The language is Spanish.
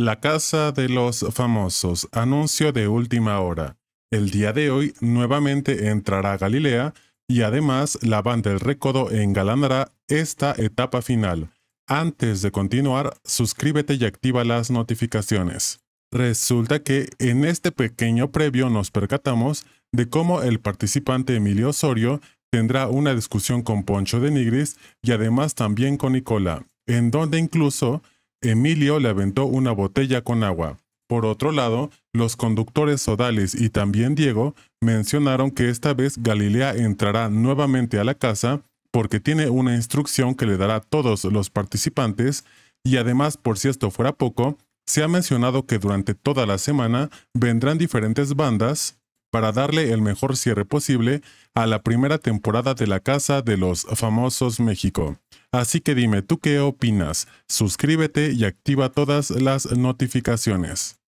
La Casa de los Famosos, anuncio de última hora. El día de hoy nuevamente entrará Galilea y además la banda del récord engalanará esta etapa final. Antes de continuar, suscríbete y activa las notificaciones. Resulta que en este pequeño previo nos percatamos de cómo el participante Emilio Osorio tendrá una discusión con Poncho de Nigris y además también con Nicola, en donde incluso Emilio le aventó una botella con agua. Por otro lado, los conductores Sodales y también Diego mencionaron que esta vez Galilea entrará nuevamente a la casa porque tiene una instrucción que le dará a todos los participantes y además, por si esto fuera poco, se ha mencionado que durante toda la semana vendrán diferentes bandas para darle el mejor cierre posible a la primera temporada de la Casa de los Famosos México. Así que dime, ¿tú qué opinas? Suscríbete y activa todas las notificaciones.